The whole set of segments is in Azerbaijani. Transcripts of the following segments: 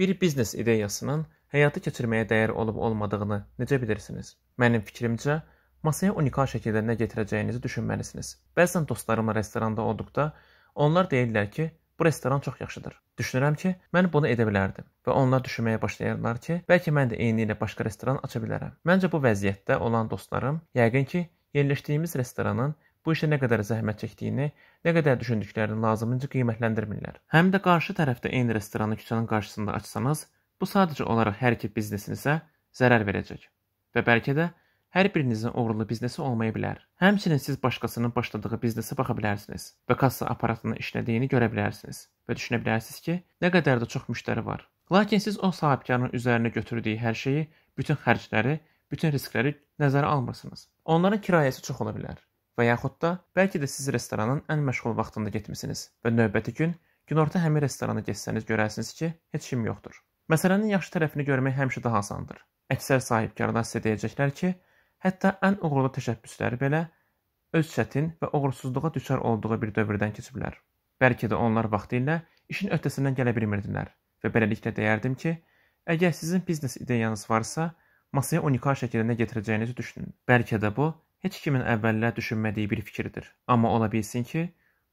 Bir biznes ideyasının həyata keçirməyə dəyər olub-olmadığını necə bilirsiniz? Mənim fikrimcə, masaya unikal şəkildə nə gətirəcəyinizi düşünməlisiniz. Bəzən dostlarımla restoranda olduqda onlar deyirlər ki, bu restoran çox yaxşıdır. Düşünürəm ki, mən bunu edə bilərdim və onlar düşünməyə başlayırlar ki, bəlkə mən də eyni ilə başqa restoran aça bilərəm. Məncə bu vəziyyətdə olan dostlarım yəqin ki, yerləşdiyimiz restoranın bu işə nə qədər zəhmət çəkdiyini, nə qədər düşündüklərini lazımınca qiymətləndirmirlər. Həm də qarşı tərəfdə eyni restoranı küçənin qarşısında açsanız, bu sadəcə olaraq hər iki biznesinizə zərər verəcək və bəlkə də hər birinizin uğurlu biznesi olmaya bilər. Həmçinin siz başqasının başladığı biznesə baxa bilərsiniz və kassa aparatının işlədiyini görə bilərsiniz və düşünə bilərsiniz ki, nə qədər də çox müştəri var. Lakin siz o sahibkarın üzərinə götürdüyü hər şeyi, bütün xərcləri, bütün riskləri nəzərə almırsınız. Onların kirayəsi çox ola bilər. Və yaxud da bəlkə də siz restoranın ən məşğul vaxtında getmisiniz və növbəti gün günorta həmin restorana getsəniz görərsiniz ki, heç kim yoxdur. Məsələnin yaxşı tərəfini görmək həmişə daha asandır. Əksər sahibkarlar sizə deyəcəklər ki, hətta ən uğurlu təşəbbüsləri belə öz çətin və uğursuzluğa düçar olduğu bir dövrdən keçiblər. Bəlkə də onlar vaxtı ilə işin öhdəsindən gələ bilmirdilər və beləliklə deyərdim ki, əgər sizin biznes ideyanız varsa, masaya unikal şəkildə nə gətirəcəyinizi düşünün. Bəlkə də bu heç kimin əvvəllər düşünmədiyi bir fikirdir. Amma ola bilsin ki,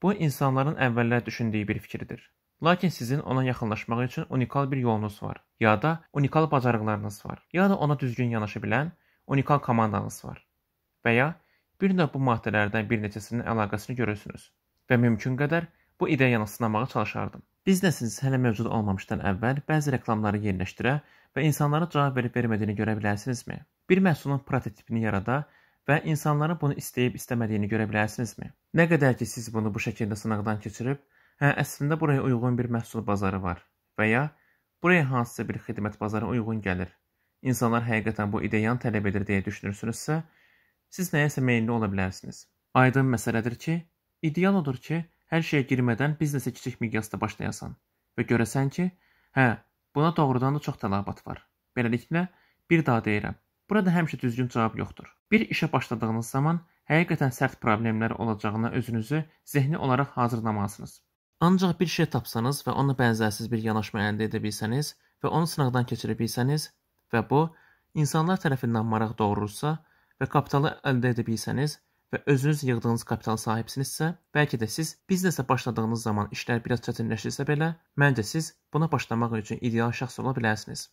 bu insanların əvvəllər düşündüyü bir fikirdir. Lakin sizin ona yaxınlaşmaq üçün unikal bir yolunuz var, ya da unikal bacarıqlarınız var, ya da ona düzgün yanaşa bilən unikal komandanız var. Və ya bir növ bu maddələrdən bir neçəsinin əlaqəsini görürsünüz və mümkün qədər bu ideyanı sınamağa çalışardım. Biznesiniz hələ mövcud olmamışdan əvvəl bəzi reklamları yerləşdirə və insanlara cavab verib vermədiyini görə bilərsinizmi? Bir məhsulun prototipini yarada və insanların bunu istəyib-istəmədiyini görə bilərsinizmi? Nə qədər ki siz bunu bu şəkildə sınaqdan keçirib, hə, əslində buraya uyğun bir məhsul bazarı var və ya buraya hansısa bir xidmət bazarı uyğun gəlir. İnsanlar həqiqətən bu ideyanı tələb edir deyə düşünürsünüzsə, siz nəyəsə meyilli ola bilərsiniz. Aydın məsələdir ki, ideal odur ki, hər şeyə girmədən biznesə kiçik miqyasda başlayasan və görəsən ki, hə, buna doğrudan da çox tələbat var. Beləliklə, bir daha deyirəm, Burada həmişə düzgün cavab yoxdur. Bir işə başladığınız zaman həqiqətən sərt problemlər olacağına özünüzü zehni olaraq hazırlamalısınız. Ancaq bir şey tapsanız və ona bənzərsiz bir yanaşma əldə edə bilsəniz və onu sınaqdan keçirə bilsəniz və bu insanlar tərəfindən maraq doğurursa və kapitalı əldə edə bilsəniz və özünüz yığdığınız kapital sahibsinizsə, bəlkə də siz biznesə başladığınız zaman işlər biraz çətinləşirsə belə, məncə siz buna başlamaq üçün ideal şəxs ola bilərsiniz.